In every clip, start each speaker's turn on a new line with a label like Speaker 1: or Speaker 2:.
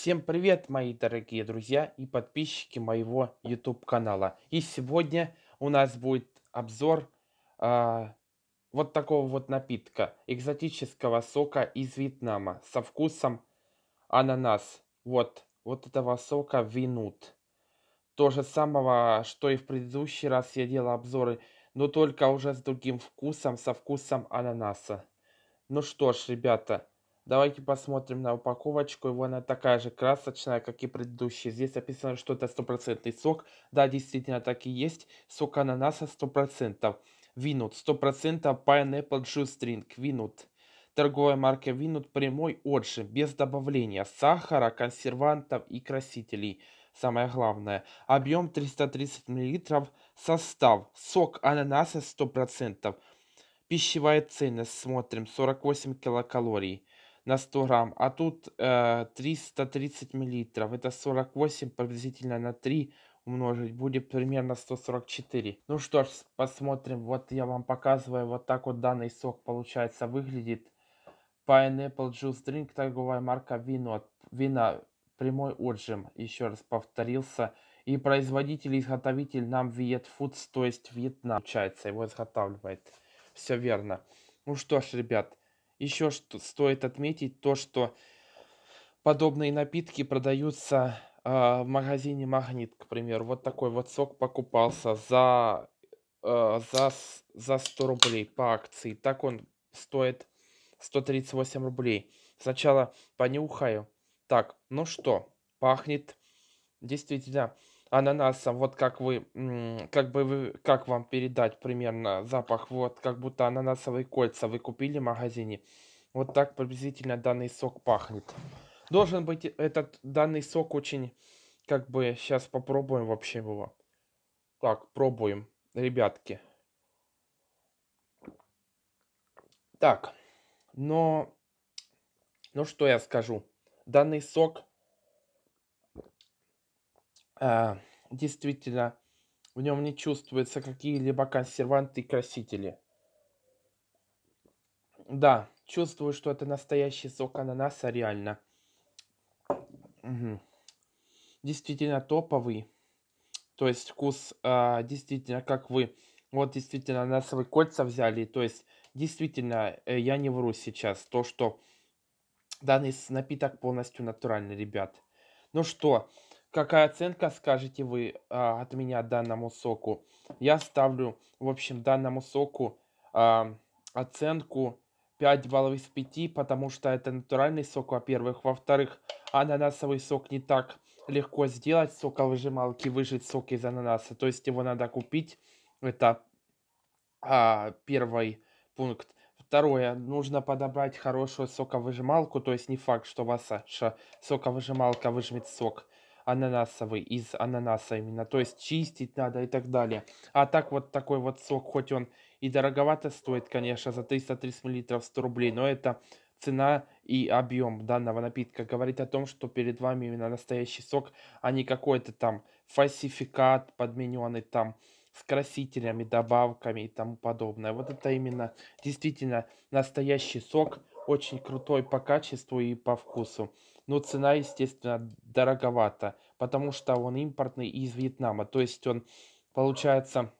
Speaker 1: Всем привет, мои дорогие друзья и подписчики моего YouTube канала. И сегодня у нас будет обзор э, вот такого вот напитка, экзотического сока из Вьетнама со вкусом ананас. Вот, вот этого сока винут. То же самого, что и в предыдущий раз я делал обзоры, но только уже с другим вкусом, со вкусом ананаса. Ну что ж, ребята, Давайте посмотрим на упаковочку. Его она такая же красочная, как и предыдущие. Здесь описано, что это стопроцентный сок. Да, действительно так и есть. Сок ананаса 100%. Винут 100% Pineapple Juice Drink. Винут. Торговая марка Винут прямой отжим, без добавления сахара, консервантов и красителей. Самое главное. Объем 330 мл. Состав. Сок ананаса 100%. Пищевая ценность. Смотрим. 48 килокалорий на 100 грамм, а тут э, 330 миллилитров, это 48 приблизительно на 3 умножить, будет примерно 144. Ну что ж, посмотрим, вот я вам показываю, вот так вот данный сок получается выглядит. Pineapple Juice Drink, торговая марка вино, вина, прямой отжим, еще раз повторился. И производитель, изготовитель нам Viet Foods, то есть Вьетнам, получается, его изготавливает. Все верно. Ну что ж, ребят, еще что стоит отметить то, что подобные напитки продаются э, в магазине Магнит, к примеру. Вот такой вот сок покупался за, э, за, за 100 рублей по акции. Так он стоит 138 рублей. Сначала понюхаю. Так, ну что, пахнет действительно ананасом, вот как вы, как бы вы, как вам передать примерно запах, вот как будто ананасовые кольца вы купили в магазине. Вот так приблизительно данный сок пахнет. Должен быть этот данный сок очень, как бы, сейчас попробуем вообще его. Так, пробуем, ребятки. Так, но, ну что я скажу. Данный сок а, действительно в нем не чувствуются какие-либо консерванты и красители. Да, чувствую, что это настоящий сок ананаса, реально. Угу. Действительно топовый. То есть вкус э, действительно, как вы, вот действительно ананасовые кольца взяли. То есть действительно, э, я не вру сейчас, то, что данный напиток полностью натуральный, ребят. Ну что, Какая оценка скажете вы а, от меня данному соку? Я ставлю, в общем, данному соку а, оценку 5 баллов из 5, потому что это натуральный сок, во-первых. Во-вторых, ананасовый сок не так легко сделать, соковыжималки, выжать сок из ананаса. То есть его надо купить. Это а, первый пункт. Второе, нужно подобрать хорошую соковыжималку, то есть не факт, что ваша соковыжималка выжмет сок ананасовый из ананаса именно. То есть чистить надо и так далее. А так вот такой вот сок, хоть он и дороговато стоит, конечно, за 330 миллилитров 100 рублей, но это цена и объем данного напитка говорит о том, что перед вами именно настоящий сок, а не какой-то там фальсификат, подмененный там с красителями, добавками и тому подобное. Вот это именно действительно настоящий сок, очень крутой по качеству и по вкусу. Но цена, естественно, дороговата, потому что он импортный из Вьетнама. То есть он, получается,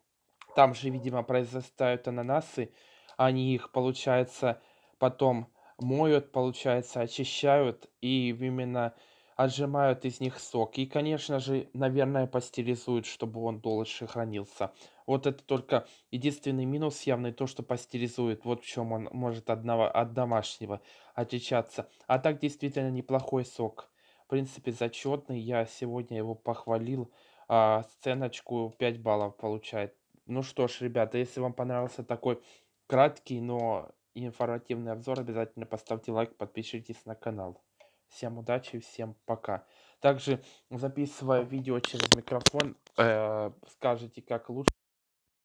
Speaker 1: там же, видимо, произрастают ананасы. Они их, получается, потом моют, получается, очищают и именно отжимают из них сок. И, конечно же, наверное, пастеризуют, чтобы он дольше хранился. Вот это только единственный минус явный, то, что пастеризует. Вот в чем он может одного, от домашнего отличаться. А так действительно неплохой сок. В принципе, зачетный. Я сегодня его похвалил. А, сценочку 5 баллов получает. Ну что ж, ребята, если вам понравился такой краткий, но информативный обзор, обязательно поставьте лайк, подпишитесь на канал. Всем удачи, всем пока. Также записывая видео через микрофон, э, скажите, как лучше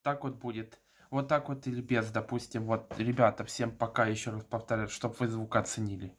Speaker 1: так вот будет. Вот так вот или без, допустим, вот, ребята, всем пока, еще раз повторяю, чтобы вы звук оценили.